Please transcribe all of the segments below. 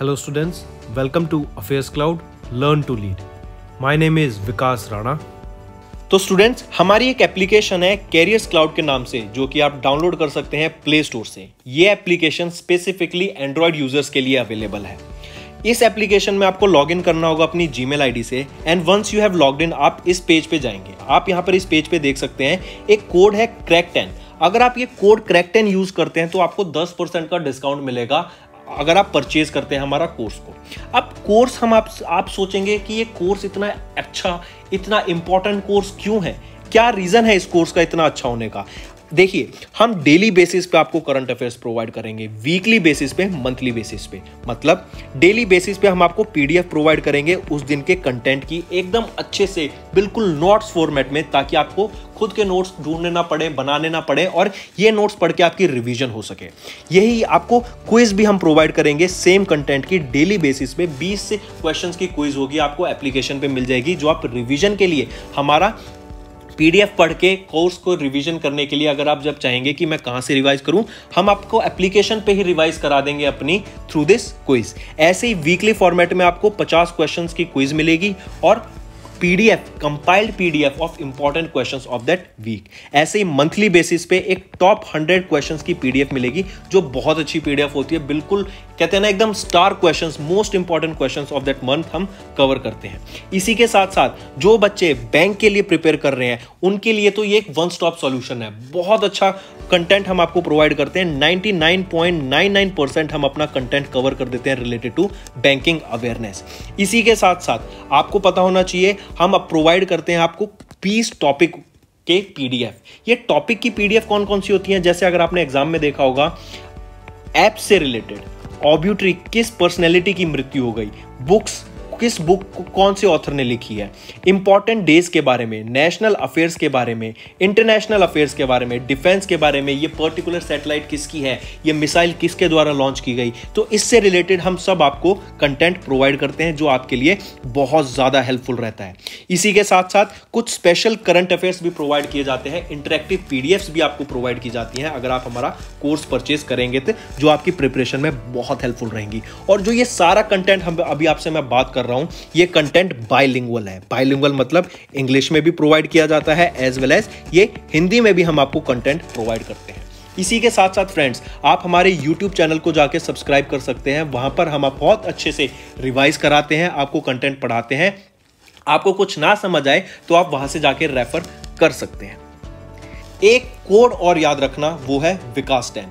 Hello students, welcome to Affairs Cloud Learn to Lead. My name is Vikas Rana. तो students हमारी एक application है carriers cloud के नाम से जो कि आप डाउनलोड कर सकते हैं प्ले स्टोर से ये एप्लीकेशन स्पेसिफिकली एंड्रॉयड यूजर्स के लिए अवेलेबल है इस एप्लीकेशन में आपको लॉग इन करना होगा अपनी जी मेल से and once you have log in आप इस पेज पे जाएंगे आप यहाँ पर इस पेज पे देख सकते हैं एक कोड है क्रैक टेन अगर आप ये कोड क्रैक टेन यूज करते हैं तो आपको 10 का डिस्काउंट मिलेगा अगर आप परचेज करते हैं हमारा कोर्स को अब कोर्स हम आप आप सोचेंगे कि ये कोर्स इतना अच्छा इतना इंपॉर्टेंट कोर्स क्यों है क्या रीज़न है इस कोर्स का इतना अच्छा होने का देखिए हम डेली बेसिस पे आपको करंट अफेयर्स प्रोवाइड करेंगे वीकली बेसिस पे मंथली बेसिस पे मतलब डेली बेसिस पे हम आपको पीडीएफ प्रोवाइड करेंगे उस दिन के कंटेंट की एकदम अच्छे से बिल्कुल नोट्स फॉर्मेट में ताकि आपको खुद के नोट्स ढूंढने ना पड़े बनाने ना पड़े और ये नोट्स पढ़ के आपकी रिविजन हो सके यही आपको क्विज भी हम प्रोवाइड करेंगे सेम कंटेंट की डेली बेसिस पे बीस से क्वेश्चन की क्विज होगी आपको एप्लीकेशन पर मिल जाएगी जो आप रिविजन के लिए हमारा पीडीएफ पढ़ के कोर्स को रिवीजन करने के लिए अगर आप जब चाहेंगे कि मैं कहाँ से रिवाइज करूँ हम आपको एप्लीकेशन पे ही रिवाइज करा देंगे अपनी थ्रू दिस क्विज ऐसे ही वीकली फॉर्मेट में आपको 50 क्वेश्चंस की क्विज मिलेगी और PDF compiled PDF of important questions of that week ऐसे ही मंथली बेसिस पे एक टॉप हंड्रेड क्वेश्चंस की पीडीएफ मिलेगी जो बहुत अच्छी पीडीएफ होती है बिल्कुल कहते हैं ना एकदम star questions most important questions of that month हम कवर करते हैं इसी के साथ साथ जो बच्चे बैंक के लिए प्रिपेयर कर रहे हैं उनके लिए तो ये एक वन स्टॉप सॉल्यूशन है बहुत अच्छा कंटेंट हम आपको प्रोवाइड करते हैं 99.99 परसेंट हम अपना कंटेंट कवर कर देते हैं रिलेटेड टू बैंकिंग अवेयरनेस इसी के साथ साथ आपको पता होना चाहिए हम प्रोवाइड करते हैं आपको पीस टॉपिक के पीडीएफ ये टॉपिक की पीडीएफ कौन कौन सी होती है जैसे अगर आपने एग्जाम में देखा होगा ऐप से रिलेटेड ऑब्यूट्री किस पर्सनैलिटी की मृत्यु हो गई बुक्स किस बुक कौन से ऑथर ने लिखी है इंपॉर्टेंट डेज के बारे में नेशनल अफेयर्स के बारे में इंटरनेशनल अफेयर्स के बारे में डिफेंस के बारे में ये पर्टिकुलर सेटेलाइट किसकी है ये मिसाइल किसके द्वारा लॉन्च की गई तो इससे रिलेटेड हम सब आपको कंटेंट प्रोवाइड करते हैं जो आपके लिए बहुत ज़्यादा हेल्पफुल रहता है इसी के साथ साथ कुछ स्पेशल करंट अफेयर्स भी प्रोवाइड किए जाते हैं इंटरेक्टिव पी भी आपको प्रोवाइड की जाती हैं अगर आप हमारा कोर्स परचेज करेंगे तो जो आपकी प्रिपरेशन में बहुत हेल्पफुल रहेंगी और जो ये सारा कंटेंट हम अभी आपसे मैं बात कर रहा हूं ये कंटेंट बाइलिंगुअल है बाइलिंगुअल मतलब इंग्लिश में भी प्रोवाइड किया जाता है एज वेल एज ये हिंदी में भी हम आपको कंटेंट प्रोवाइड करते हैं इसी के साथ साथ फ्रेंड्स आप हमारे YouTube चैनल को जाके सब्सक्राइब कर सकते हैं वहां पर हम आप बहुत अच्छे से रिवाइज कराते हैं आपको कंटेंट पढ़ाते हैं आपको कुछ ना समझ आए तो आप वहां से जाके रेफर कर सकते हैं एक कोड और याद रखना वो है विकास टैन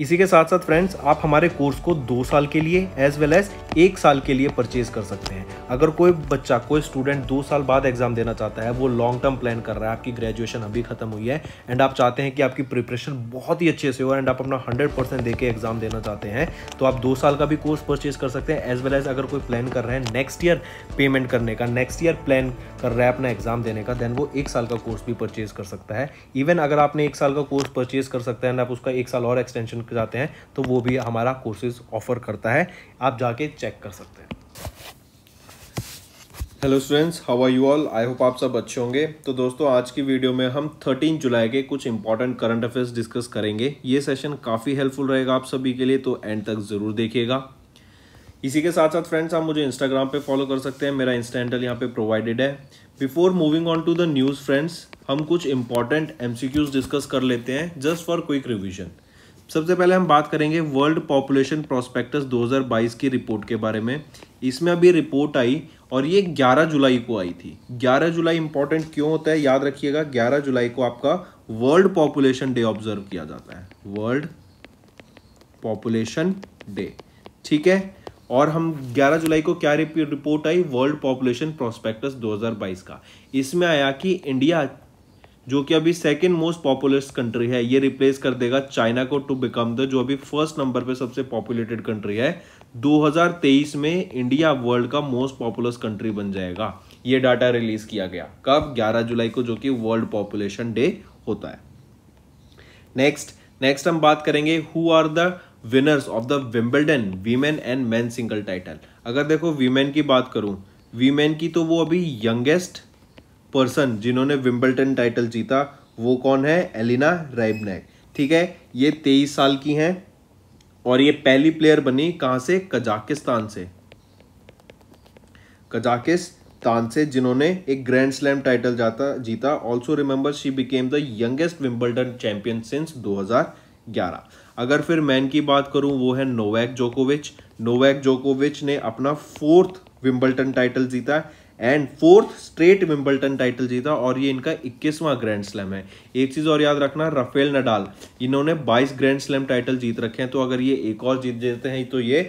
इसी के साथ साथ फ्रेंड्स आप हमारे कोर्स को दो साल के लिए एज वेल एज एक साल के लिए परचेज कर सकते हैं अगर कोई बच्चा कोई स्टूडेंट दो साल बाद एग्जाम देना चाहता है वो लॉन्ग टर्म प्लान कर रहा है आपकी ग्रेजुएशन अभी खत्म हुई है एंड आप चाहते हैं कि आपकी प्रिपरेशन बहुत ही अच्छे से हो एंड आप अपना हंड्रेड परसेंट दे के एग्जाम देना चाहते हैं तो आप दो साल का भी कोर्स परचेज कर सकते हैं एज वेल एज अगर कोई प्लान कर रहे हैं नेक्स्ट ईयर पेमेंट करने का नेक्स्ट ईयर प्लान कर रहा है अपना एग्जाम देने का देन वो एक साल का कोर्स भी परचेज कर सकता है इवन अगर आपने एक साल का कोर्स परचेज कर सकते हैं एंड आप उसका एक साल और एक्सटेंशन के जाते हैं तो वो भी हमारा कोर्सेज ऑफर करता है आप जाके चेक कर सकते हैं hello students how are you all I hope आप सब अच्छे होंगे तो दोस्तों आज की वीडियो में हम 13 जुलाई के कुछ इंपॉर्टेंट करंट अफेयर्स डिस्कस करेंगे ये सेशन काफ़ी हेल्पफुल रहेगा आप सभी के लिए तो एंड तक ज़रूर देखिएगा इसी के साथ साथ फ्रेंड्स आप मुझे इंस्टाग्राम पे फॉलो कर सकते हैं मेरा इंस्टा यहाँ पे प्रोवाइडेड है before moving on to the news friends हम कुछ इंपॉर्टेंट एम डिस्कस कर लेते हैं जस्ट फॉर क्विक रिविजन सबसे पहले हम बात करेंगे वर्ल्ड पॉपुलेशन प्रोस्पेक्टस 2022 की रिपोर्ट के बारे में इसमें अभी रिपोर्ट आई और ये 11 जुलाई को आई थी 11 जुलाई इंपॉर्टेंट क्यों होता है याद रखिएगा 11 जुलाई को आपका वर्ल्ड पॉपुलेशन डे ऑब्जर्व किया जाता है वर्ल्ड पॉपुलेशन डे ठीक है और हम 11 जुलाई को क्या रिपोर्ट आई वर्ल्ड पॉपुलेशन प्रोस्पेक्टस 2022 का इसमें आया कि इंडिया जो कि अभी सेकेंड मोस्ट पॉपुलर कंट्री है ये रिप्लेस कर देगा चाइना को टू बिकम द जो अभी फर्स्ट नंबर पे सबसे पॉपुलेटेड कंट्री है 2023 में इंडिया वर्ल्ड का मोस्ट पॉपुलस कंट्री बन जाएगा ये डाटा रिलीज किया गया कब 11 जुलाई को जो कि वर्ल्ड पॉपुलेशन डे होता है नेक्स्ट नेक्स्ट हम बात करेंगे who are the winners of the Wimbledon women and man single title अगर देखो वीमेन की बात करूं वीमेन की तो वो अभी यंगेस्ट पर्सन जिन्होंने विम्बल्टन टाइटल जीता वो कौन है एलिना राइबनैक ठीक है ये तेईस साल की हैं और ये पहली प्लेयर बनी कहाँ से कजाकिस्तान से कजाकिस्तान से जिन्होंने एक ग्रैंड स्लैम टाइटल जाता जीता also remember she became the youngest Wimbledon champion since 2011 अगर फिर मैन की बात करूं वो है नोवैक जोकोविच नोवैक जोकोविच ने अपना फोर्थ विम्बल्टन टाइटल जीता है and fourth straight Wimbledon title जीता और ये इनका इक्कीसवां ग्रैंड स्लैम है एक चीज़ और याद रखना राफेल नडाल इन्होंने 22 ग्रैंड स्लैम टाइटल जीत रखे हैं तो अगर ये एक और जीत जीते हैं तो ये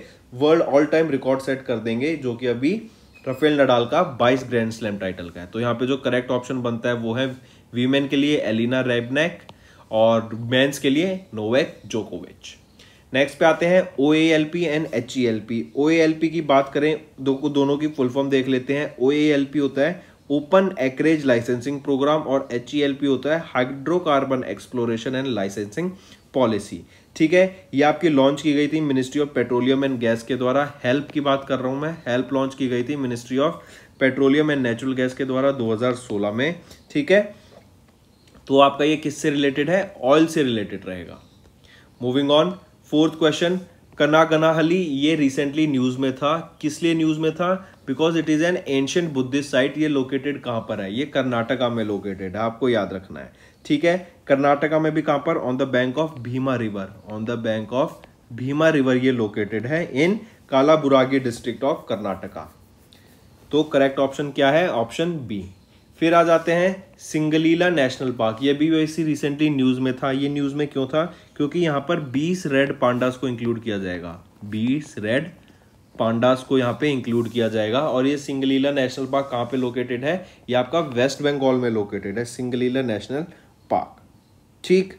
world all time record set कर देंगे जो कि अभी राफेल नडाल का 22 ग्रैंड स्लैम टाइटल का है तो यहाँ पे जो करेक्ट ऑप्शन बनता है वो है वीमेन के लिए एलिना रेबनेक और मैंस के लिए नोवेक जोकोविच नेक्स्ट पे आते हैं O A L P and H E L P O A L P की बात करें दो को दोनों की फुल फॉर्म देख लेते हैं ओ ए एल पी होता है ओपन एकरेज लाइसेंसिंग प्रोग्राम और एच ई एल पी होता है hydrocarbon exploration and licensing policy ठीक है ये आपकी लॉन्च की गई थी ministry of petroleum and gas के द्वारा हेल्प की बात कर रहा हूँ मैं हेल्प लॉन्च की गई थी ministry of petroleum and natural gas के द्वारा 2016 में ठीक है तो आपका ये किससे रिलेटेड है ऑयल से रिलेटेड रहेगा मूविंग ऑन फोर्थ क्वेश्चन कना कनाहली ये रिसेंटली न्यूज़ में था किस लिए न्यूज़ में था because it is an ancient Buddhist site ये लोकेटेड कहां पर है ये कर्नाटका में लोकेटेड है आपको याद रखना है ठीक है कर्नाटका में भी कहां पर on the bank of Bhima river on the bank of Bhima river ये लोकेटेड है in Kalaburagi district of Karnataka तो करेक्ट ऑप्शन क्या है ऑप्शन बी फिर आ जाते हैं सिंगलीला नेशनल पार्क ये भी वैसी रिसेंटली न्यूज़ में था ये न्यूज़ में क्यों था क्योंकि यहां पर 20 रेड पांडास को इंक्लूड किया जाएगा 20 रेड पांडास को यहाँ पे इंक्लूड किया जाएगा और ये सिंगलीला नेशनल पार्क कहाँ पे लोकेटेड है ये आपका वेस्ट बंगाल में लोकेटेड है सिंगलीला नेशनल पार्क ठीक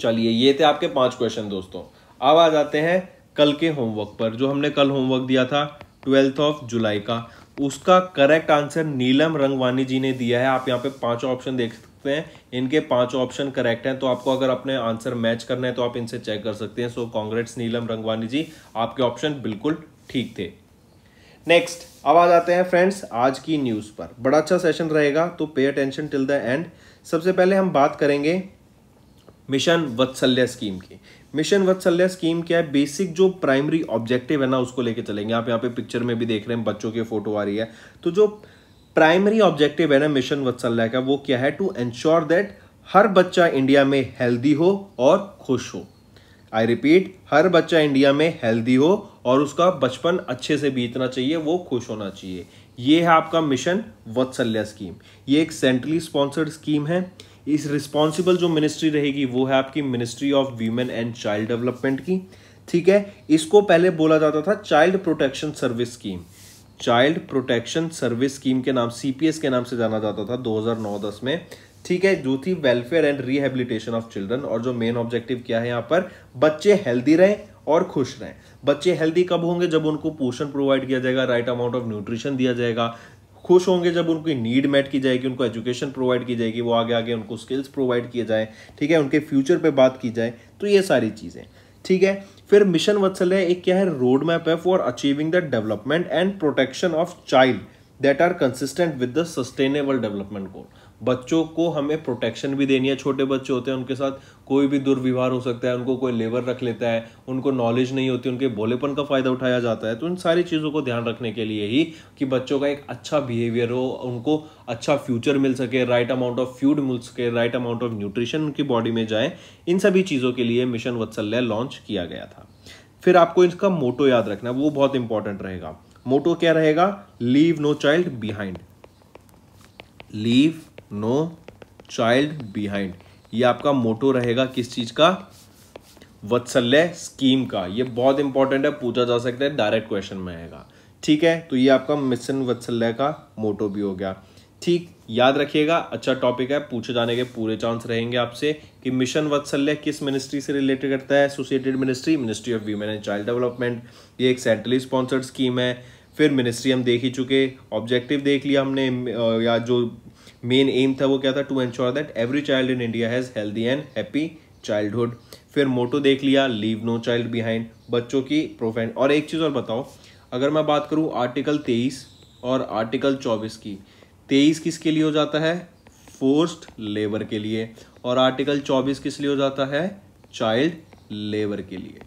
चलिए ये थे आपके पांच क्वेश्चन दोस्तों अब आ जाते हैं कल के होमवर्क पर जो हमने कल होमवर्क दिया था ट्वेल्थ ऑफ जुलाई का उसका करेक्ट आंसर नीलम रंगवानी जी ने दिया है आप यहाँ पे पांच ऑप्शन देख सकते हैं इनके पांच ऑप्शन करेक्ट हैं तो आपको अगर अपने आंसर मैच करना है तो आप इनसे चेक कर सकते हैं सो कांग्रेस नीलम रंगवानी जी आपके ऑप्शन बिल्कुल ठीक थे नेक्स्ट अब आ जाते हैं फ्रेंड्स आज की न्यूज़ पर बड़ा अच्छा सेशन रहेगा तो pay attention till the end सबसे पहले हम बात करेंगे मिशन वत्सल्य स्कीम की मिशन वत्सल्य स्कीम क्या है बेसिक जो प्राइमरी ऑब्जेक्टिव है ना उसको लेके चलेंगे आप यहाँ पे पिक्चर में भी देख रहे हैं बच्चों की फोटो आ रही है तो जो प्राइमरी ऑब्जेक्टिव है ना मिशन वत्सल्या का वो क्या है टू एंश्योर दैट हर बच्चा इंडिया में हेल्दी हो और खुश हो आई रिपीट हर बच्चा इंडिया में हेल्दी हो और उसका बचपन अच्छे से बीतना चाहिए वो खुश होना चाहिए ये है आपका मिशन वत्सल्य स्कीम ये एक सेंट्रली स्पॉन्सर्ड स्कीम है इस रिस्पॉन्सिबल जो मिनिस्ट्री रहेगी वो है आपकी ministry of women and child development की ठीक है इसको पहले बोला जाता था child protection service scheme child protection service scheme के नाम सीपीएस के नाम से जाना जाता था 2009-10 में ठीक है जो थी welfare and rehabilitation of children और जो मेन ऑब्जेक्टिव क्या है यहाँ पर बच्चे हेल्दी रहें और खुश रहें बच्चे हेल्दी कब होंगे जब उनको पोषण प्रोवाइड किया जाएगा राइट अमाउंट ऑफ न्यूट्रिशन दिया जाएगा खुश होंगे जब उनकी नीड मेट की जाएगी उनको एजुकेशन प्रोवाइड की जाएगी वो आगे आगे उनको स्किल्स प्रोवाइड किए जाए ठीक है उनके फ्यूचर पे बात की जाए तो ये सारी चीज़ें ठीक है फिर मिशन वत्सल्य एक क्या है रोड मैप है for achieving the development and protection of child that are consistent with the sustainable development goal बच्चों को हमें प्रोटेक्शन भी देनी है छोटे बच्चे होते हैं उनके साथ कोई भी दुर्व्यवहार हो सकता है उनको कोई लेबर रख लेता है उनको नॉलेज नहीं होती उनके भोलेपन का फ़ायदा उठाया जाता है तो इन सारी चीज़ों को ध्यान रखने के लिए ही कि बच्चों का एक अच्छा बिहेवियर हो उनको अच्छा फ्यूचर मिल सके राइट अमाउंट ऑफ फ्यूड मिल सके राइट अमाउंट ऑफ न्यूट्रिशन उनकी बॉडी में जाए इन सभी चीज़ों के लिए मिशन वत्सल्य लॉन्च किया गया था फिर आपको इसका मोटो याद रखना वो बहुत इंपॉर्टेंट रहेगा मोटो क्या रहेगा leave no child behind leave no child behind ये आपका मोटो रहेगा किस चीज का वत्सल्य स्कीम का ये बहुत इंपॉर्टेंट है पूछा जा सकता है डायरेक्ट क्वेश्चन में आएगा ठीक है तो ये आपका मिशन वत्सल्य का मोटो भी हो गया ठीक याद रखिएगा अच्छा टॉपिक है पूछे जाने के पूरे चांस रहेंगे आपसे कि मिशन वत्सल्य किस मिनिस्ट्री से रिलेटेड करता है associated ministry ministry of women and child development ये एक सेंट्रली स्पॉन्सर्ड स्कीम है फिर मिनिस्ट्री हम देख ही चुके ऑब्जेक्टिव देख लिया हमने या जो मेन एम था वो क्या था to ensure that every child in India has healthy and happy childhood फिर मोटो देख लिया लीव नो चाइल्ड बिहाइंड बच्चों की प्रोफेंड और एक चीज़ और बताओ अगर मैं बात करूँ आर्टिकल तेईस और आर्टिकल चौबीस की तेईस किसके लिए हो जाता है फोर्स्ड लेबर के लिए और आर्टिकल चौबीस किस लिए हो जाता है चाइल्ड लेबर के लिए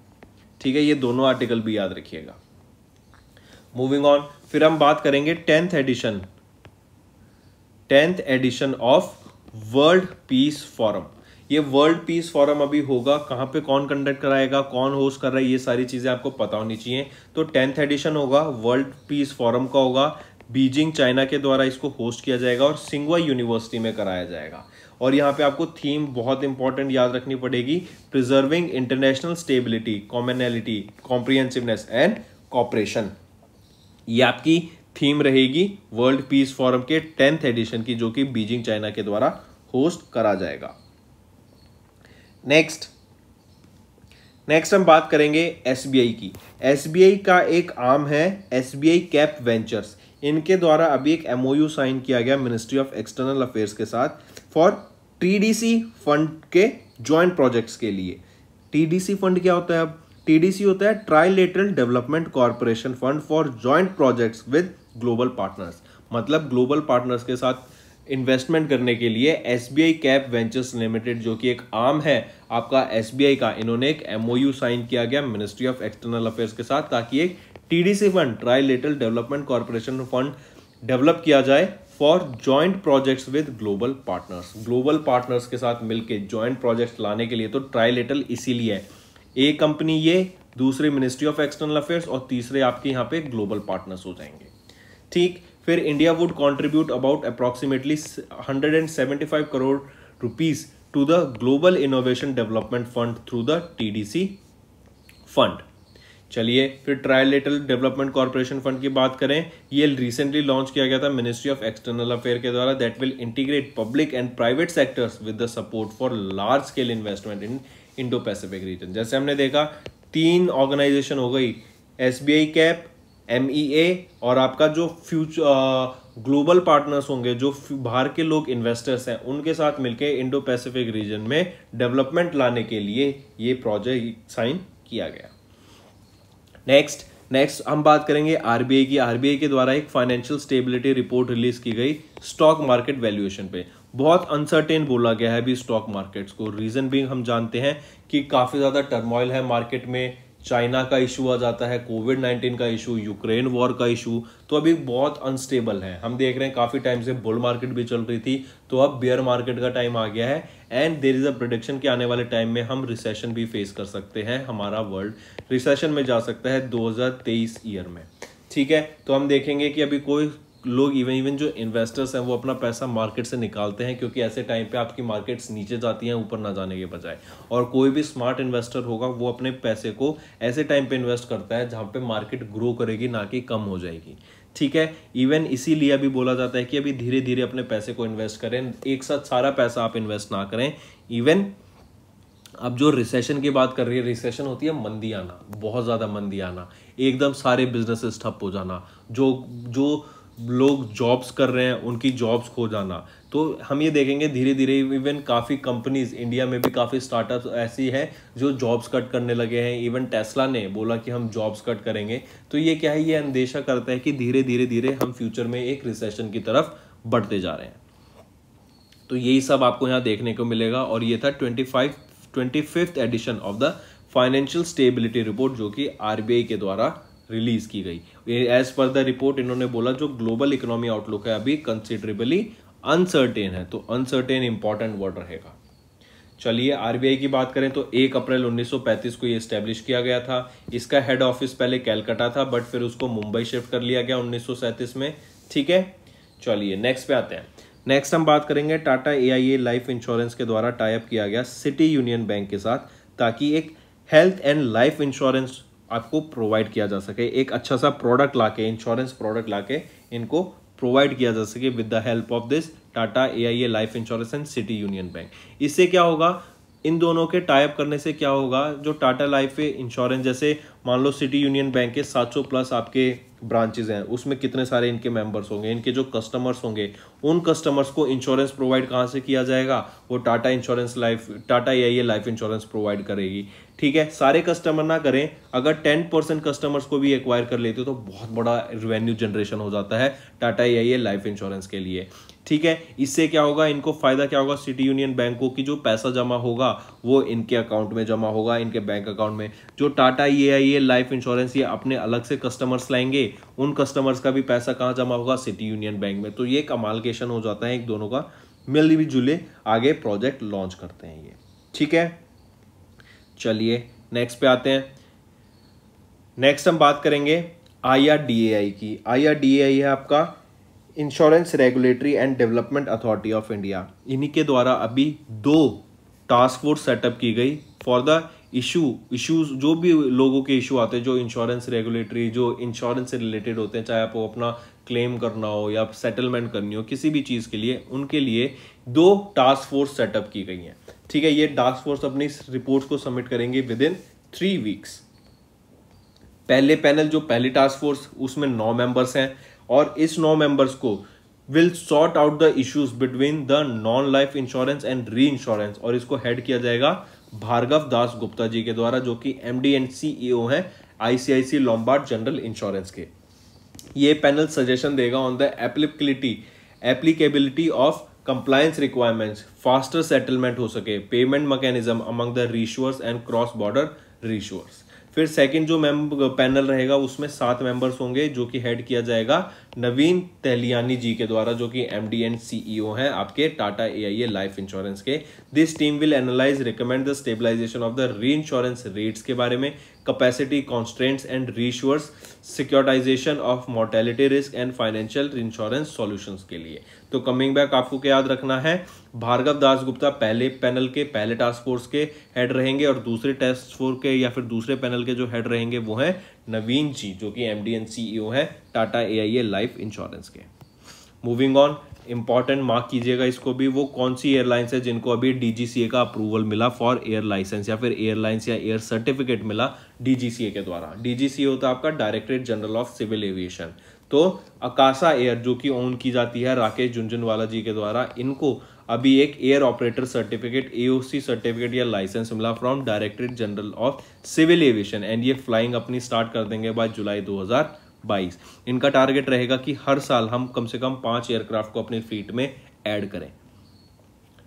ठीक है ये दोनों आर्टिकल भी याद रखिएगा मूविंग ऑन फिर हम बात करेंगे tenth edition tenth edition of world peace forum ये वर्ल्ड पीस फॉरम अभी होगा कहां पे कौन कंडक्ट कराएगा कौन होस्ट कर रहा है ये सारी चीज़ें आपको पता होनी चाहिए तो टेंथ एडिशन होगा वर्ल्ड पीस फॉरम का होगा बीजिंग चाइना के द्वारा इसको होस्ट किया जाएगा और सिंगवा यूनिवर्सिटी में कराया जाएगा और यहाँ पे आपको थीम बहुत इंपॉर्टेंट याद रखनी पड़ेगी preserving international stability commonality comprehensiveness and cooperation ये आपकी थीम रहेगी वर्ल्ड पीस फोरम के टेंथ एडिशन की जो कि बीजिंग चाइना के द्वारा होस्ट करा जाएगा नेक्स्ट नेक्स्ट हम बात करेंगे एसबीआई की एसबीआई का एक आम है एसबीआई कैप वेंचर्स इनके द्वारा अभी एक एमओयू साइन किया गया मिनिस्ट्री ऑफ एक्सटर्नल अफेयर्स के साथ फॉर टीडीसी फंड के ज्वाइंट प्रोजेक्ट्स के लिए टीडीसी फंड क्या होता है अब टीडीसी होता है trilateral development corporation fund for joint projects with global partners मतलब ग्लोबल पार्टनर्स के साथ इन्वेस्टमेंट करने के लिए S B I cap ventures limited जो कि एक आम है आपका एस बी आई का इन्होंने एक एमओयू साइन किया गया मिनिस्ट्री ऑफ एक्सटर्नल अफेयर्स के साथ ताकि एक TDC fund trilateral development corporation fund develop किया जाए for joint projects with global partners global partners के साथ मिलकर ज्वाइंट प्रोजेक्ट्स लाने के लिए तो ट्राई लिटल इसीलिए है ए कंपनी ये दूसरे मिनिस्ट्री ऑफ एक्सटर्नल अफेयर्स और तीसरे आपके यहाँ पे ग्लोबल पार्टनर्स हो जाएंगे ठीक फिर India would contribute about approximately five crore rupees to the global innovation development fund through the TDC fund चलिए फिर ट्रायलेटल डेवलपमेंट कॉरपोरेशन फंड की बात करें ये रिसेंटली लॉन्च किया गया था मिनिस्ट्री ऑफ एक्सटर्नल अफेयर के द्वारा that will integrate public and private sectors with the support for large scale investment in Indo Pacific region जैसे हमने देखा तीन ऑर्गेनाइजेशन हो गई S B I cap M E A और आपका जो फ्यूचर ग्लोबल पार्टनर्स होंगे जो बाहर के लोग इन्वेस्टर्स हैं उनके साथ मिलकर इंडो पैसिफिक रीजन में डेवलपमेंट लाने के लिए ये प्रोजेक्ट साइन किया गया नेक्स्ट नेक्स्ट हम बात करेंगे आरबीआई की आरबीआई के द्वारा एक फाइनेंशियल स्टेबिलिटी रिपोर्ट रिलीज की गई स्टॉक मार्केट वैल्यूएशन पे बहुत अनसर्टेन बोला गया है अभी स्टॉक मार्केट्स को रीजन भी हम जानते हैं कि काफ़ी ज़्यादा टर्मोइल है मार्केट में चाइना का इशू आ जाता है कोविड नाइन्टीन का इशू यूक्रेन वॉर का इशू तो अभी बहुत अनस्टेबल है हम देख रहे हैं काफ़ी टाइम से बुल मार्केट भी चल रही थी तो अब बियर मार्केट का टाइम आ गया है and there is a production के आने वाले टाइम में हम रिसेशन भी फेस कर सकते हैं हमारा वर्ल्ड रिसेशन में जा सकता है दो ईयर में ठीक है तो हम देखेंगे कि अभी कोई लोग इवन इवन जो इन्वेस्टर्स हैं वो अपना पैसा मार्केट से निकालते हैं क्योंकि ऐसे टाइम पे आपकी मार्केट्स नीचे जाती हैं ऊपर ना जाने के बजाय और कोई भी स्मार्ट इन्वेस्टर होगा वो अपने पैसे को ऐसे टाइम पे इन्वेस्ट करता है जहाँ पे मार्केट ग्रो करेगी ना कि कम हो जाएगी ठीक है इवन इसीलिए अभी बोला जाता है कि अभी धीरे धीरे अपने पैसे को इन्वेस्ट करें एक साथ सारा पैसा आप इन्वेस्ट ना करें इवन अब जो रिसेशन की बात कर रही है रिसेशन होती है मंदी आना बहुत ज़्यादा मंदी आना एकदम सारे बिजनेसेस ठप हो जाना जो जो लोग जॉब्स कर रहे हैं उनकी जॉब्स खो जाना तो हम ये देखेंगे धीरे धीरे इवन काफ़ी कंपनीज इंडिया में भी काफ़ी स्टार्टअप ऐसी हैं जो जॉब्स कट करने लगे हैं इवन टेस्ला ने बोला कि हम जॉब्स कट करेंगे तो ये क्या है ये अंदेशा करता है कि धीरे धीरे धीरे हम फ्यूचर में एक रिसेशन की तरफ बढ़ते जा रहे हैं तो यही सब आपको यहाँ देखने को मिलेगा और ये था twenty five twenty fifth edition of the financial stability report जो कि आर के द्वारा रिलीज़ की गई एज पर द रिपोर्ट इन्होंने बोला जो ग्लोबल इकोनॉमी आउटलुक है अभी कंसिडरेबली अनसर्टेन है तो अनसर्टेन इंपॉर्टेंट वर्ड रहेगा चलिए आरबीआई की बात करें तो 1 अप्रैल 1935 को ये स्टैब्लिश किया गया था इसका हेड ऑफिस पहले कैलकाटा था बट फिर उसको मुंबई शिफ्ट कर लिया गया उन्नीस में ठीक है चलिए नेक्स्ट पे आते हैं नेक्स्ट हम बात करेंगे टाटा ए लाइफ इंश्योरेंस के द्वारा टाइप किया गया सिटी यूनियन बैंक के साथ ताकि एक हेल्थ एंड लाइफ इंश्योरेंस आपको प्रोवाइड किया जा सके एक अच्छा सा प्रोडक्ट लाके इंश्योरेंस प्रोडक्ट लाके इनको प्रोवाइड किया जा सके with the help of this Tata A I A life insurance and City Union Bank इससे क्या होगा इन दोनों के टाइप करने से क्या होगा जो टाटा लाइफ इंश्योरेंस जैसे मान लो सिटी यूनियन बैंक के 700 प्लस आपके ब्रांचेज हैं उसमें कितने सारे इनके मेंबर्स होंगे इनके जो कस्टमर्स होंगे उन कस्टमर्स को इंश्योरेंस प्रोवाइड कहाँ से किया जाएगा वो टाटा इंश्योरेंस लाइफ टाटा या ये लाइफ इंश्योरेंस प्रोवाइड करेगी ठीक है सारे कस्टमर ना करें अगर टेन परसेंट कस्टमर्स को भी एक्वायर कर लेते हो तो बहुत बड़ा रेवेन्यू जनरेशन हो जाता है टाटा या ये लाइफ इंश्योरेंस के लिए ठीक है इससे क्या होगा इनको फायदा क्या होगा सिटी यूनियन बैंकों की जो पैसा जमा होगा वो इनके अकाउंट में जमा होगा इनके बैंक अकाउंट में जो टाटा e ये आई ये लाइफ इंश्योरेंस ये अपने अलग से कस्टमर्स लाएंगे उन कस्टमर्स का भी पैसा कहाँ जमा होगा सिटी यूनियन बैंक में तो ये कमालकेशन हो जाता है एक दोनों का भी जुले आगे प्रोजेक्ट लॉन्च करते हैं ये ठीक है चलिए नेक्स्ट पे आते हैं नेक्स्ट हम बात करेंगे आई की आई है आपका insurance regulatory and development authority of India इन्हीं के द्वारा अभी दो टास्क फोर्स सेटअप की गई फॉर द इशू इश्यूज जो भी लोगों के इशू आते हैं जो इंश्योरेंस रेगुलेटरी जो इंश्योरेंस से रिलेटेड होते हैं चाहे आप अपना क्लेम करना हो या सेटलमेंट करनी हो किसी भी चीज़ के लिए उनके लिए दो टास्क फोर्स सेटअप की गई हैं ठीक है ये टास्क फोर्स अपनी रिपोर्ट्स को सबमिट करेंगे विद इन थ्री वीक्स पहले पैनल जो पहली टास्क फोर्स उसमें नौ मेंबर्स हैं और इस नौ मेंबर्स को will sort out the issues between the non life insurance and reinsurance और इसको हेड किया जाएगा भार्गव दास गुप्ता जी के द्वारा जो कि एम डी एंड सीईओ है आईसीआईसी लॉम्बार्ड जनरल इंश्योरेंस के ये पैनल सजेशन देगा on the applicability applicability of compliance requirements faster settlement हो सके payment mechanism among the reinsurers and cross border reinsurers फिर सेकंड जो मेम पैनल रहेगा उसमें सात मेंबर्स होंगे जो कि हेड किया जाएगा नवीन तहलियानी जी के द्वारा जो कि एम डी एंड सीईओ हैं आपके Tata A I A life insurance के this team will analyse recommend the stabilisation of the reinsurance rates के बारे में capacity constants and reinsurers securitisation of mortality risk and financial insurance solution के लिए तो coming back आपको क्या याद रखना है भार्गव दास गुप्ता पहले पैनल के पहले टास्क फोर्स के हेड रहेंगे और दूसरे टास्क फोर्स के या फिर दूसरे पैनल के जो हेड रहेंगे वो हैं नवीन जी जो कि M D and CEO Tata A I A life insurance के मूविंग ऑन इंपॉर्टेंट मार्क कीजिएगा इसको भी वो कौन सी एयरलाइंस है जिनको अभी डीजीसीए का अप्रूवल मिला फॉर एयर लाइसेंस या फिर एयरलाइंस या एयर सर्टिफिकेट मिला डीजीसीए के द्वारा डीजीसीए होता है आपका directorate general of civil aviation तो अकाशा एयर जो कि ओन की जाती है राकेश झुंझुनवाला जी के द्वारा इनको अभी एक air operator certificate AOC certificate या लाइसेंस मिला from directorate general of civil aviation and ये फ्लाइंग अपनी स्टार्ट कर देंगे बाद जुलाई 2022 इनका टारगेट रहेगा कि हर साल हम कम से कम पांच एयरक्राफ्ट को अपनी फ्लीट में ऐड करें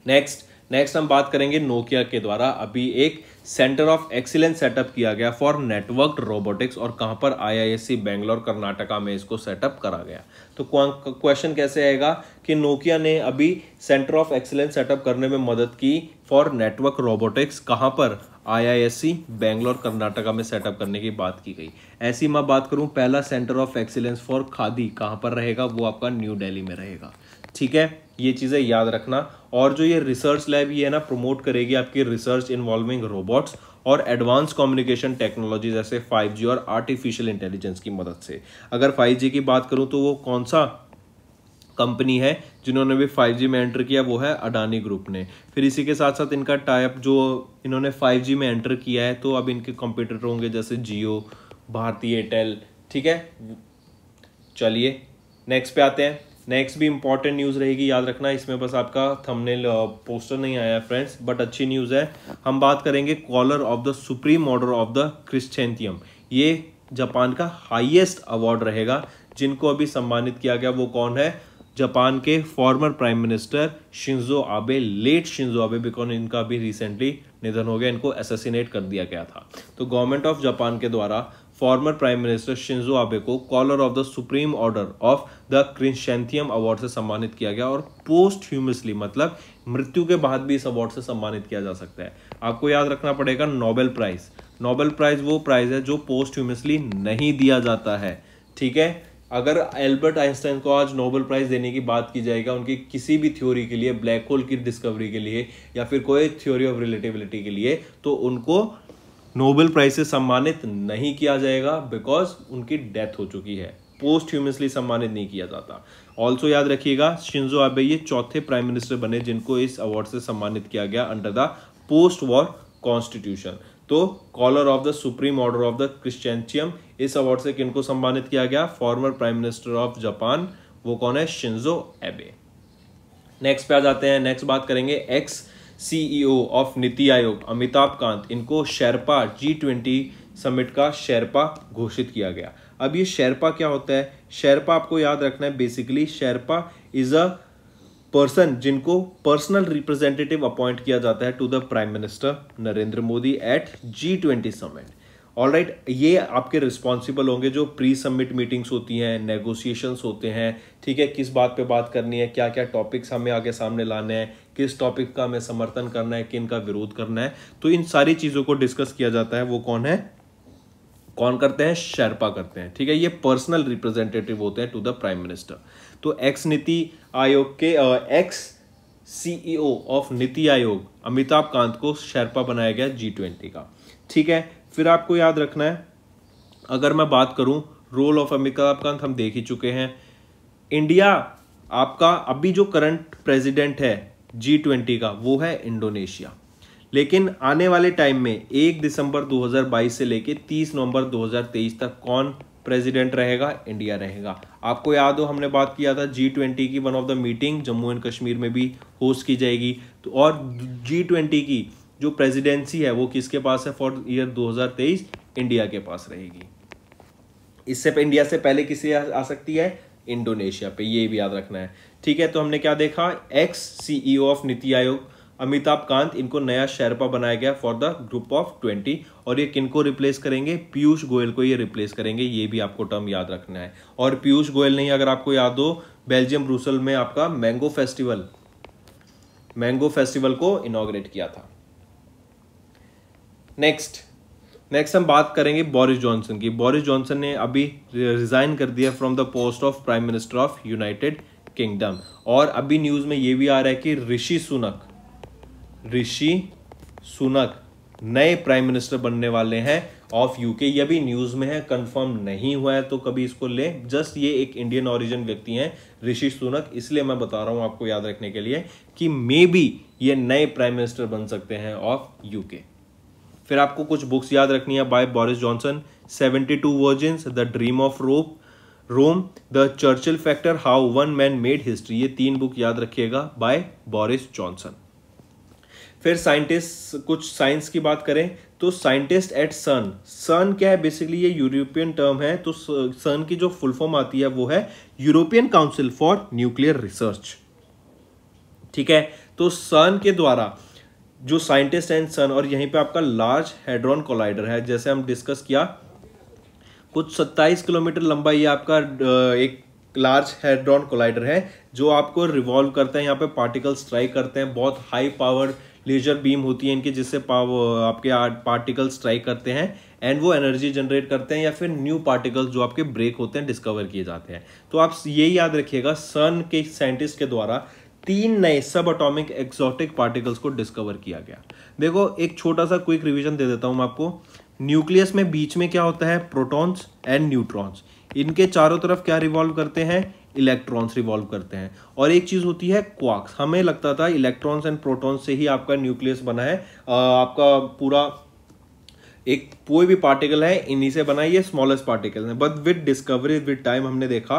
नेक्स्ट नेक्स्ट हम बात करेंगे नोकिया के द्वारा अभी एक सेंटर ऑफ एक्सीलेंस सेटअप किया गया फॉर नेटवर्क रोबोटिक्स और कहाँ पर आईआईएससी बेंगलोर कर्नाटका में इसको सेटअप करा गया तो क्वेश्चन कैसे आएगा कि नोकिया ने अभी सेंटर ऑफ एक्सीलेंस सेटअप करने में मदद की फॉर नेटवर्क रोबोटिक्स कहाँ पर आईआईएससी बेंगलोर कर्नाटका में सेटअप करने की बात की गई ऐसी मैं बात करूँ पहला centre of excellence for khadi कहाँ पर रहेगा वो आपका न्यू डेली में रहेगा ठीक है ये चीज़ें याद रखना और जो ये रिसर्च लैब ये है ना प्रमोट करेगी आपकी रिसर्च इन्वॉल्विंग रोबोट्स और एडवांस कम्युनिकेशन टेक्नोलॉजी जैसे 5G और आर्टिफिशियल इंटेलिजेंस की मदद से अगर 5G की बात करूं तो वो कौन सा कंपनी है जिन्होंने भी 5G में एंटर किया वो है अडानी ग्रुप ने फिर इसी के साथ साथ इनका टाइप जो इन्होंने 5G में एंटर किया है तो अब इनके कंप्यूटर होंगे जैसे जियो भारतीय एयरटेल ठीक है चलिए नेक्स्ट पे आते हैं नेक्स्ट भी इंपॉर्टेंट न्यूज़ रहेगी याद रखना इसमें बस आपका थंबनेल पोस्टर नहीं आया फ्रेंड्स बट अच्छी न्यूज़ है हम बात करेंगे Collar of the Supreme Order of the Chrysanthemum ये जापान का हाईएस्ट अवार्ड रहेगा जिनको अभी सम्मानित किया गया वो कौन है जापान के former prime minister Shinzo Abe late Shinzo Abe because इनका भी रिसेंटली निधन हो गया इनको एसेसिनेट कर दिया गया था तो गवर्नमेंट ऑफ जापान के द्वारा former prime minister Shinzo Abe को Collar of the Supreme Order of the Chrysanthemum award से सम्मानित किया गया और पोस्ट ह्यूमसली मतलब मृत्यु के बाद भी इस अवार्ड से सम्मानित किया जा सकता है आपको याद रखना पड़ेगा नोबेल प्राइज नोबेल प्राइज वो प्राइज है जो पोस्ट ह्यूमसली नहीं दिया जाता है ठीक है अगर एल्बर्ट आइंस्टाइन को आज नोबेल प्राइज़ देने की बात की जाएगा उनकी किसी भी थ्योरी के लिए ब्लैक होल की डिस्कवरी के लिए या फिर कोई थ्योरी ऑफ रिलेटिविटी के लिए तो उनको नोबेल प्राइज से सम्मानित नहीं किया जाएगा बिकॉज उनकी डेथ हो चुकी है पोस्ट ह्यूमसली सम्मानित नहीं किया जाता ऑल्सो याद रखिएगा शिंजो आबे ये चौथे प्राइम मिनिस्टर बने जिनको इस अवार्ड से सम्मानित किया गया under the post war constitution तो Collar of the Supreme Order of the Chrysanthemum इस अवार्ड से किनको सम्मानित किया गया former prime minister of Japan वो कौन है शिंजो एबे नेक्स्ट पे आ जाते हैं नेक्स्ट बात करेंगे एक्स सीईओ ऑफ नीति आयोग अमिताभ कांत इनको शेरपा जी ट्वेंटी समिट का शेरपा घोषित किया गया अब ये शेरपा क्या होता है शेरपा आपको याद रखना है basically sherpa is a person जिनको पर्सनल रिप्रेजेंटेटिव अपॉइंट किया जाता है to the prime minister Narendra Modi at G twenty summit all right ये आपके रिस्पॉन्सिबल होंगे जो प्री समिट मीटिंग्स होती हैं नेगोशिएशंस होते हैं ठीक है किस बात पे बात करनी है क्या क्या टॉपिक्स हमें आगे सामने लाने हैं किस टॉपिक का हमें समर्थन करना है किन का विरोध करना है तो इन सारी चीज़ों को डिस्कस किया जाता है वो कौन है कौन करते हैं शेरपा करते हैं ठीक है ये पर्सनल रिप्रेजेंटेटिव होते हैं टू द प्राइम मिनिस्टर तो एक्स नीति आयोग के एक्स सीईओ ऑफ नीति आयोग अमिताभ कांत को शेरपा बनाया गया जी ट्वेंटी का ठीक है फिर आपको याद रखना है अगर मैं बात करूं रोल ऑफ अमिताभ कांत हम देख ही चुके हैं इंडिया आपका अभी जो करंट प्रेसिडेंट है जी ट्वेंटी का वो है इंडोनेशिया लेकिन आने वाले टाइम में एक दिसंबर 2022 से लेके 30 नवंबर 2023 तक कौन प्रेसिडेंट रहेगा इंडिया रहेगा आपको याद हो हमने बात किया था जी ट्वेंटी की one of the meeting Jammu and Kashmir में भी होस्ट की जाएगी तो और जी ट्वेंटी की जो प्रेसिडेंसी है वो किसके पास है फॉर ईयर 2023 इंडिया के पास रहेगी इससे इंडिया से पहले किसी आ, आ सकती है इंडोनेशिया पे ये भी याद रखना है ठीक है तो हमने क्या देखा एक्स सीईओ ऑफ नीति आयोग अमिताभ कांत इनको नया शेरपा बनाया गया for the group of twenty और ये किनको रिप्लेस करेंगे पीयूष गोयल को ये रिप्लेस करेंगे ये भी आपको टर्म याद रखना है और पीयूष गोयल नहीं अगर आपको याद हो बेल्जियम ब्रूसल में आपका मैंगो फेस्टिवल मैंगो फेस्टिवल को इनोग्रेट किया था नेक्स्ट नेक्स्ट हम बात करेंगे बोरिस जॉनसन की बोरिस जॉनसन ने अभी रिज़ाइन कर दिया from the post of prime minister of United Kingdom और अभी न्यूज़ में ये भी आ रहा है कि ऋषि सुनक ऋषि सुनक नए प्राइम मिनिस्टर बनने वाले हैं ऑफ यूके ये भी न्यूज़ में है कंफर्म नहीं हुआ है तो कभी इसको ले जस्ट ये एक इंडियन ओरिजिन व्यक्ति हैं ऋषि सुनक इसलिए मैं बता रहा हूं आपको याद रखने के लिए कि मे बी ये नए प्राइम मिनिस्टर बन सकते हैं ऑफ यूके फिर आपको कुछ बुक्स याद रखनी है by Boris Johnson seventy two virgins the dream of rope Rome the Churchill factor how one man made history ये तीन बुक याद रखिएगा बाय बोरिस जॉनसन फिर साइंटिस्ट कुछ साइंस की बात करें तो साइंटिस्ट एट सन सन क्या है बेसिकली ये यूरोपियन टर्म है तो सन की जो फुल फॉर्म आती है वो है European Council for Nuclear Research ठीक है तो सन के द्वारा जो साइंटिस्ट एंड सन और यहीं पे आपका लार्ज हेड्रॉन कोलाइडर है जैसे हम डिस्कस किया कुछ 27 किलोमीटर लंबा ये आपका एक लार्ज हेड्रॉन कोलाइडर है जो आपको रिवॉल्व करता है यहाँ पे पार्टिकल स्ट्राइक करते हैं बहुत हाई पावर लेजर बीम होती है इनकी जिससे आपके पार्टिकल स्ट्राइक करते हैं एंड वो एनर्जी जनरेट करते हैं या फिर न्यू पार्टिकल्स जो आपके ब्रेक होते हैं डिस्कवर किए जाते हैं तो आप ये याद रखिएगा सन के साइंटिस्ट के द्वारा तीन नए सब अटोमिक एक्सोटिक पार्टिकल्स को डिस्कवर किया गया देखो एक छोटा सा क्विक रिविजन दे देता हूँ मैं आपको न्यूक्लियस में बीच में क्या होता है प्रोटॉन्स एंड न्यूट्रॉन्स इनके चारों तरफ क्या रिवॉल्व करते हैं इलेक्ट्रॉन्स रिवॉल्व करते हैं और एक चीज़ होती है क्वार्क्स हमें लगता था इलेक्ट्रॉन्स एंड प्रोटॉन्स से ही आपका न्यूक्लियस बना है आ, आपका पूरा एक कोई भी पार्टिकल है इन्हीं से बना ये स्मॉलेस्ट पार्टिकल है but with discovery with time हमने देखा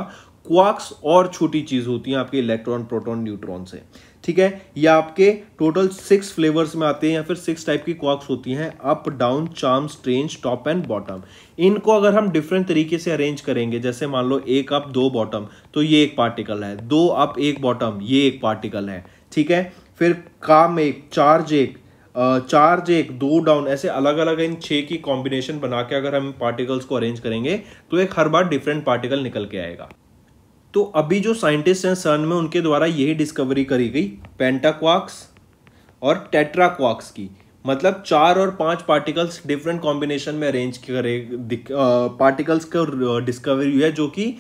क्वार्क्स और छोटी चीज होती हैं आपके इलेक्ट्रॉन प्रोटॉन न्यूट्रॉन से ठीक है ये आपके टोटल सिक्स फ्लेवर्स में आते हैं या फिर सिक्स टाइप की क्वार्क्स होती हैं up down charm strange top and bottom इनको अगर हम डिफरेंट तरीके से अरेंज करेंगे जैसे मान लो एक अप दो बॉटम तो ये एक पार्टिकल है दो अप एक बॉटम ये एक पार्टिकल है ठीक है फिर काम एक चार्ज एक चार्ज एक दो डाउन ऐसे अलग अलग इन छः की कॉम्बिनेशन बना के अगर हम पार्टिकल्स को अरेंज करेंगे तो एक हर बार डिफरेंट पार्टिकल निकल के आएगा तो अभी जो साइंटिस्ट हैं सन में उनके द्वारा यही डिस्कवरी करी गई पेंटाक्वाक्स और टेट्राक्वाक्स की मतलब चार और पांच पार्टिकल्स डिफरेंट कॉम्बिनेशन में अरेंज करे पार्टिकल्स का डिस्कवरी हुई है जो कि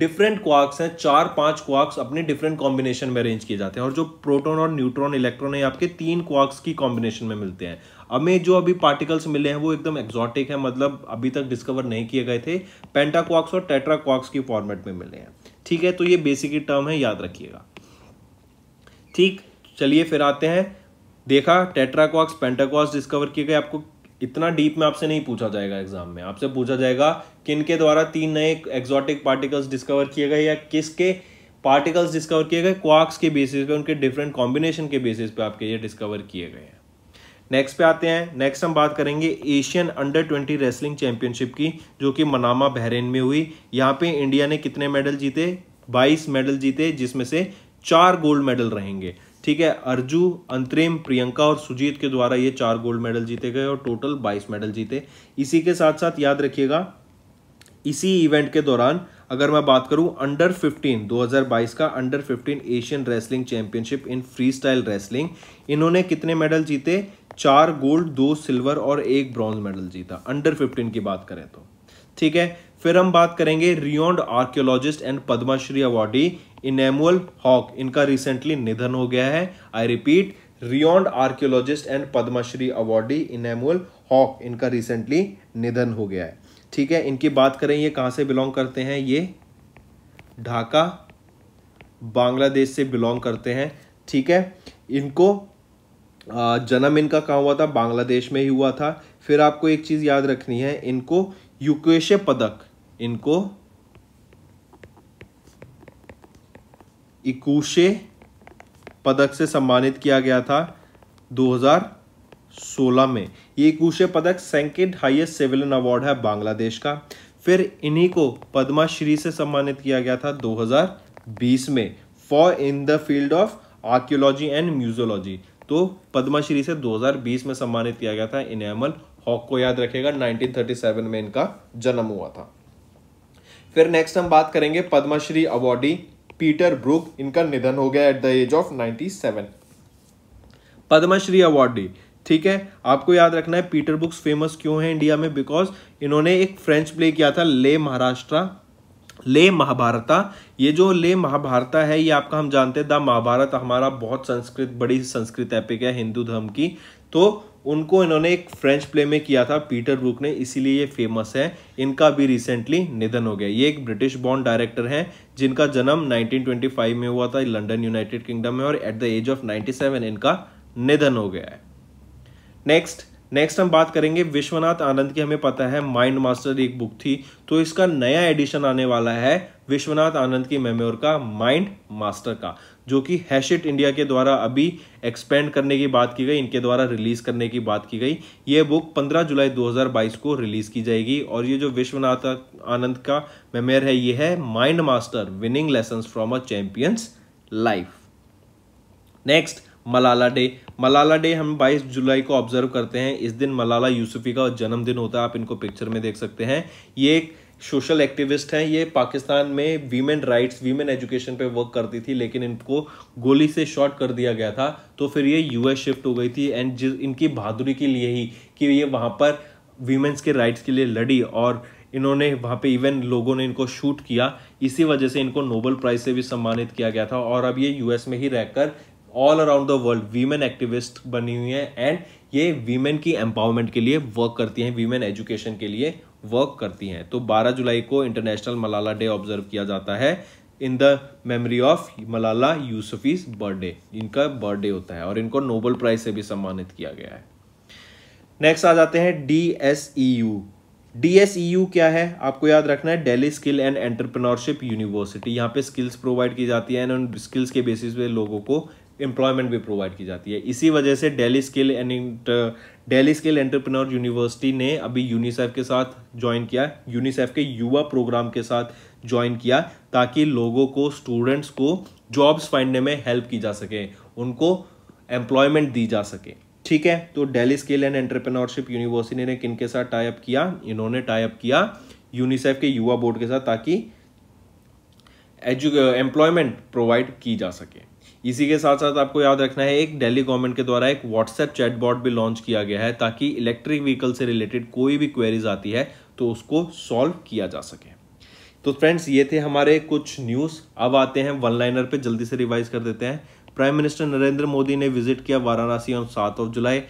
डिफरेंट क्वार्क्स हैं चार पांच क्वार्क्स अपने डिफरेंट कॉम्बिनेशन में अरेंज किए जाते हैं और जो प्रोटॉन और न्यूट्रॉन इलेक्ट्रॉन है आपके तीन क्वार्क्स की कॉम्बिनेशन में मिलते हैं हमें जो अभी पार्टिकल्स मिले हैं वो एकदम एक्जॉटिक है मतलब अभी तक डिस्कवर नहीं किए गए थे पेंटा क्वार्क्स और टेट्रा क्वार्क्स की फॉर्मेट में मिले हैं ठीक है तो ये बेसिक टर्म है याद रखिएगा ठीक चलिए फिर आते हैं देखा टेट्राकॉक्स पेंटाकॉक्स डिस्कवर किए गए आपको इतना डीप में आपसे नहीं पूछा जाएगा एग्जाम में आपसे पूछा जाएगा किन के द्वारा तीन नए एक्जॉटिक पार्टिकल्स डिस्कवर किए गए या किसके पार्टिकल्स डिस्कवर किए गए क्वार्क्स के बेसिस पे उनके डिफरेंट कॉम्बिनेशन के बेसिस पे आपके ये डिस्कवर किए गए हैं नेक्स्ट पे आते हैं नेक्स्ट हम बात करेंगे Asian under twenty wrestling championship की जो कि मनामा बहरेन में हुई यहाँ पे इंडिया ने कितने मेडल जीते बाईस मेडल जीते जिसमें से चार गोल्ड मेडल रहेंगे ठीक है अर्जू अंतरिम प्रियंका और सुजीत के द्वारा ये चार गोल्ड मेडल जीते गए और टोटल बाईस मेडल जीते इसी के साथ साथ याद रखिएगा इसी इवेंट के दौरान अगर मैं बात करूं अंडर 15 2022 का under 15 Asian wrestling championship in freestyle wrestling इन्होंने कितने मेडल जीते चार गोल्ड दो सिल्वर और एक ब्रॉन्ज मेडल जीता अंडर फिफ्टीन की बात करें तो ठीक है फिर हम बात करेंगे renowned archaeologist and Padma Shri awardee Enamul Haque इनका रिसेंटली निधन हो गया है I repeat renowned archaeologist and Padma Shri awardee Enamul Haque इनका रिसेंटली निधन हो गया है ठीक है इनकी बात करें ये कहाँ से बिलोंग करते हैं ये ढाका बांग्लादेश से बिलोंग करते हैं ठीक है इनको जन्म इनका कहाँ हुआ था बांग्लादेश में ही हुआ था फिर आपको एक चीज़ याद रखनी है इनको युकेश पदक इनको इकुशे पदक से सम्मानित किया गया था 2016 में ये इकुशे पदक सेंकेंड हाईएस्ट सिविलियन अवार्ड है बांग्लादेश का फिर इन्हीं को पद्माश्री से सम्मानित किया गया था 2020 में for in the field of archaeology and museology तो पद्मश्री से 2020 में सम्मानित किया गया था इनेमल हॉक को याद रखेगा 1937 में इनका जन्म हुआ था फिर नेक्स्ट हम बात करेंगे पद्मश्री अवॉर्डी पीटर ब्रुक इनका निधन हो गया at the age of 97 Padma Shri awardee ठीक है आपको याद रखना है पीटर बुक्स फेमस क्यों है इंडिया में बिकॉज इन्होंने एक फ्रेंच प्ले किया था ले महाराष्ट्र ले महाभारता ये जो ले महाभारता है ये आपका हम जानते हैं द महाभारत हमारा बहुत संस्कृत बड़ी संस्कृत एपिक है हिंदू धर्म की तो उनको इन्होंने एक फ्रेंच प्ले में किया था पीटर ब्रूक ने इसीलिए ये फेमस है इनका भी रिसेंटली निधन हो गया ये एक ब्रिटिश बॉन्ड डायरेक्टर हैं जिनका जन्म 1925 में हुआ था लंदन यूनाइटेड किंगडम में और एट द एज ऑफ 97 इनका निधन हो गया है नेक्स्ट नेक्स्ट हम बात करेंगे विश्वनाथ आनंद की हमें पता है माइंड मास्टर एक बुक थी तो इसका नया एडिशन आने वाला है विश्वनाथ आनंद की मेमोर का माइंड मास्टर का जो कि हैशिट इंडिया के द्वारा अभी एक्सपेंड करने की बात की गई इनके द्वारा रिलीज करने की बात की गई ये बुक 15 जुलाई 2022 को रिलीज की जाएगी और ये जो विश्वनाथ आनंद का मेमेर है ये है mind master winning lesson from a champion's life next Malala day Malala day हम 22 जुलाई को ऑब्जर्व करते हैं इस दिन मलाला यूसुफी का जन्मदिन होता है आप इनको पिक्चर में देख सकते हैं ये एक सोशल एक्टिविस्ट हैं ये पाकिस्तान में वीमेन राइट्स वीमेन एजुकेशन पे वर्क करती थी लेकिन इनको गोली से शॉट कर दिया गया था तो फिर ये यूएस शिफ्ट हो गई थी एंड इनकी बहादुरी के लिए ही कि ये वहाँ पर वीमेंस के राइट्स के लिए लड़ी और इन्होंने वहाँ पे इवन लोगों ने इनको शूट किया इसी वजह से इनको नोबल प्राइज से भी सम्मानित किया गया था और अब ये यूएस में ही रहकर all around the world women activist बनी हुई हैं एंड ये वीमेन की एम्पावरमेंट के लिए वर्क करती हैं वीमेन एजुकेशन के लिए वर्क करती हैं तो 12 जुलाई को इंटरनेशनल मलाला डे ऑब्जर्व किया जाता है in the memory of Malala Yousafzai birthday इनका बर्थडे होता है और इनको नोबल प्राइज से भी सम्मानित किया गया है नेक्स्ट आ जाते हैं डी एस डी क्या है आपको याद रखना है Delhi skill and entrepreneurship university यहाँ पे स्किल्स प्रोवाइड की जाती है एंड उन स्किल्स के बेसिस पे लोगों को एम्प्लॉयमेंट भी प्रोवाइड की जाती है इसी वजह से Delhi skill and Delhi skill entrepreneur university ने अभी यूनिसेफ के साथ ज्वाइन किया यूनिसेफ के युवा प्रोग्राम के साथ ज्वाइन किया ताकि लोगों को स्टूडेंट्स को जॉब्स फाइंडने में हेल्प की जा सके उनको एम्प्लॉयमेंट दी जा सके ठीक है तो Delhi skill and entrepreneurship university ने किन के साथ टाइप किया इन्होंने टाइप किया यूनिसेफ के युवा बोर्ड के साथ ताकि एम्प्लॉयमेंट प्रोवाइड की जा सके इसी के साथ साथ आपको याद रखना है एक दिल्ली गवर्नमेंट के द्वारा एक व्हाट्सएप चैटबॉट भी लॉन्च किया गया है ताकि इलेक्ट्रिक व्हीकल से रिलेटेड कोई भी क्वेरीज आती है तो उसको सॉल्व किया जा सके तो फ्रेंड्स ये थे हमारे कुछ न्यूज़ अब आते हैं वन लाइनर पे जल्दी से रिवाइज कर देते हैं प्राइम मिनिस्टर नरेंद्र मोदी ने विजिट किया वाराणसी ऑन सात of July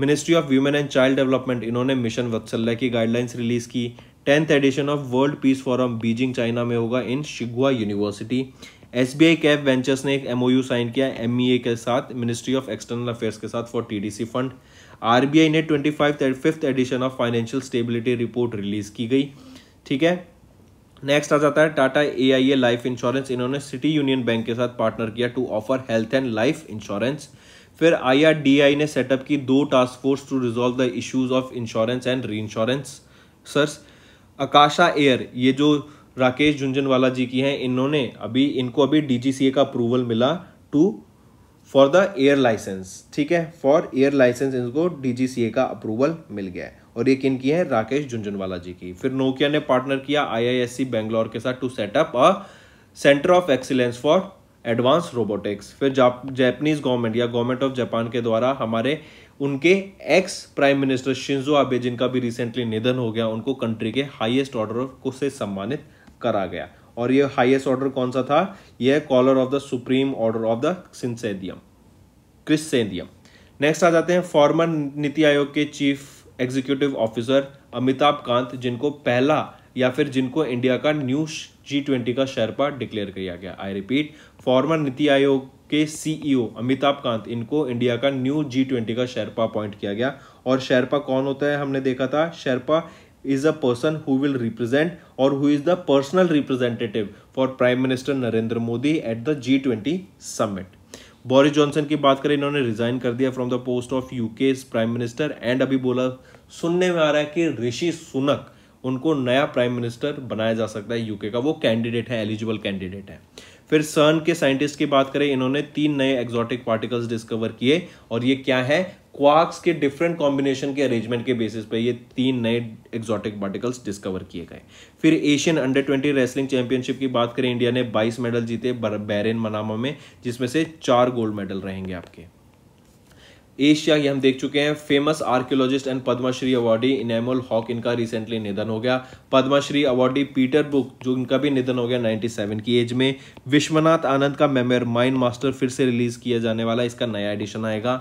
ministry of women and child development इन्होंने मिशन वत्सल्य की गाइडलाइंस रिलीज की tenth edition of world peace forum Beijing China में होगा इन शिगुआ university S B I cap ventures ने एक एम ओ यू साइन किया एम ई ए के साथ मिनिस्ट्री ऑफ एक्सटर्नल अफेयर्स के साथ for T D C fund R B I ने twenty five fifth edition of financial stability report release की गई ठीक है नेक्स्ट आ जाता है Tata A I A life insurance इन्होंने सिटी यूनियन बैंक के साथ पार्टनर किया to offer health and life insurance फिर आई आर डी आई ने सेटअप की दो task force to resolve the issues of insurance and reinsurers Akasa Air ये जो राकेश झुंझुनवाला जी की हैं इन्होंने अभी इनको अभी डीजीसीए का अप्रूवल मिला to for the air licence ठीक है फॉर एयर लाइसेंस इनको डीजीसीए का अप्रूवल मिल गया है और ये किन की है राकेश झुंझुनवाला जी की फिर नोकिया ने पार्टनर किया आईआईएससी बेंगलोर के साथ to set up a centre of excellence for advance robotics फिर जापानीज गवर्नमेंट या गवर्नमेंट ऑफ जापान के द्वारा हमारे उनके ex prime minister Shinzo Abe जिनका भी रिसेंटली निधन हो गया उनको कंट्री के हाईएस्ट ऑर्डर को से सम्मानित आ गया और ये हाईएस्ट ऑर्डर कौन सा था ये Collar of the Supreme Order of the Chrysanthemum Chrysanthemum next आ जाते हैं फॉर्मर नीति आयोग के chief executive officer Amitabh Kant जिनको पहला या फिर जिनको इंडिया का न्यू जी ट्वेंटी का शेरपा डिक्लेयर किया गया I repeat farmer NITI Aayog के सीईओ e अमिताभ कांत इनको इंडिया का न्यू जी ट्वेंटी का शेरपा अपॉइंट किया गया और शेरपा कौन होता है हमने देखा था sherpa is a person who will represent or who is the personal representative for Prime Minister Narendra Modi at the G20 summit. Boris Johnson की बात करें इन्होंने रिजाइन कर दिया from the post of UK prime minister and अभी बोला सुनने में आ रहा है कि ऋषि सुनक उनको नया प्राइम मिनिस्टर बनाया जा सकता है यूके का वो कैंडिडेट है एलिजिबल कैंडिडेट है फिर सर्न के साइंटिस्ट की बात करें इन्होंने तीन नए एक्जॉटिक पार्टिकल्स डिस्कवर किए और ये क्या है क्वार्क्स के डिफरेंट कॉम्बिनेशन के अरेंजमेंट के बेसिस पे ये तीन नए एक्सॉटिक पार्टिकल्स डिस्कवर किए गए फिर Asian under twenty wrestling championship की बात करें इंडिया ने 22 मेडल जीते बैरिन मनामा में जिसमें से चार गोल्ड मेडल रहेंगे आपके एशिया ये हम देख चुके हैं famous archaeologist and Padma Shri awardee Enamul Haque इनका रिसेंटली निधन हो गया पद्मश्री अवार्डी पीटर बुक जो इनका भी निधन हो गया 97 की एज में विश्वनाथ आनंद का मेमर माइंड मास्टर फिर से रिलीज किया जाने वाला इसका नया एडिशन आएगा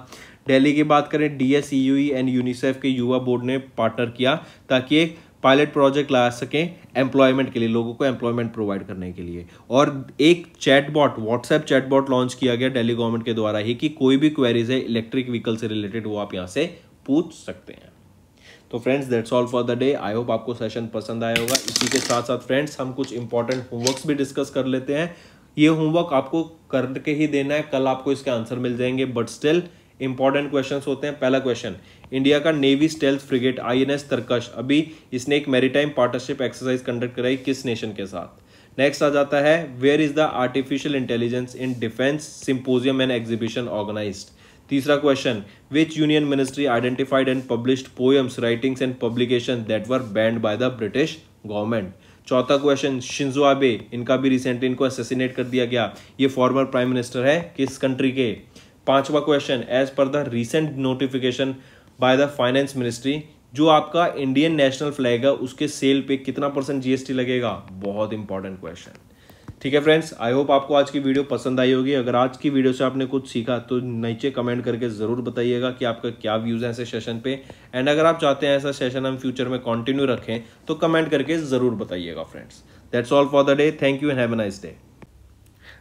दिल्ली की बात करें डी एस एंड यूनिसेफ के युवा बोर्ड ने पार्टनर किया ताकि एक पायलट प्रोजेक्ट ला सकें एम्प्लॉयमेंट के लिए लोगों को एम्प्लॉयमेंट प्रोवाइड करने के लिए और एक चैटबॉट व्हाट्सएप चैटबॉट लॉन्च किया गया डेली गवर्नमेंट के द्वारा ही कि कोई भी क्वेरीज है इलेक्ट्रिक व्हीकल से रिलेटेड वो आप यहाँ से पूछ सकते हैं तो friends that's all for the day I hope आपको सेशन पसंद आया होगा इसी के साथ साथ फ्रेंड्स हम कुछ इंपॉर्टेंट होमवर्क्स भी डिस्कस कर लेते हैं ये होमवर्क आपको करके ही देना है कल आपको इसके आंसर मिल जाएंगे बट स्टिल इंपॉर्टेंट क्वेश्चन होते हैं पहला क्वेश्चन इंडिया का navy stealth frigate INS Tarkash अभी इसने एक मैरीटाइम पार्टनरशिप एक्सरसाइज कंडक्ट कराई किस नेशन के साथ नेक्स्ट आ जाता है where is the artificial intelligence in defence symposium and exhibition organise तीसरा question which union ministry identified and published poems writings and publication that were banned by the British government चौथा question Shinzo Abe इनका भी recently इनको assassinate कर दिया गया ये farmer prime minister है किस कंट्री के पांचवा question as per the recent notification by the finance ministry जो आपका इंडियन नेशनल फ्लैग है उसके सेल पे कितना परसेंट जीएसटी लगेगा बहुत इंपॉर्टेंट क्वेश्चन ठीक है फ्रेंड्स आई होप आपको आज की वीडियो पसंद आई होगी अगर आज की वीडियो से आपने कुछ सीखा तो नीचे कमेंट करके ज़रूर बताइएगा कि आपका क्या व्यूज़ है ऐसे सेशन पे एंड अगर आप चाहते हैं ऐसा सेशन हम फ्यूचर में कंटिन्यू रखें तो कमेंट करके ज़रूर बताइएगा friends that's all for the day thank you and have a nice day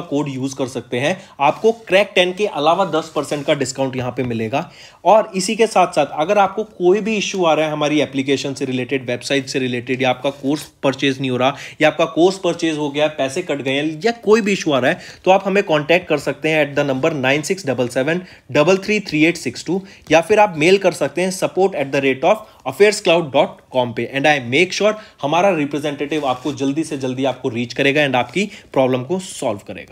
का कोड यूज कर सकते हैं आपको क्रैक टेन के अलावा दस परसेंट का डिस्काउंट यहां पे मिलेगा और इसी के साथ साथ अगर आपको कोई भी इश्यू आ रहा है हमारी एप्लीकेशन से रिलेटेड वेबसाइट से रिलेटेड या आपका कोर्स परचेज नहीं हो रहा या आपका कोर्स परचेज हो गया पैसे कट गए या कोई भी इशू आ रहा है तो आप हमें कॉन्टैक्ट कर सकते हैं at the number nine six double seven double three three eight six two या फिर आप मेल कर सकते हैं support at the rate of affairs cloud dot com पे एंड आई मेक श्योर हमारा रिप्रेजेंटेटिव आपको जल्दी से जल्दी आपको रीच करेगा एंड आपकी प्रॉब्लम को सॉल्व करेगा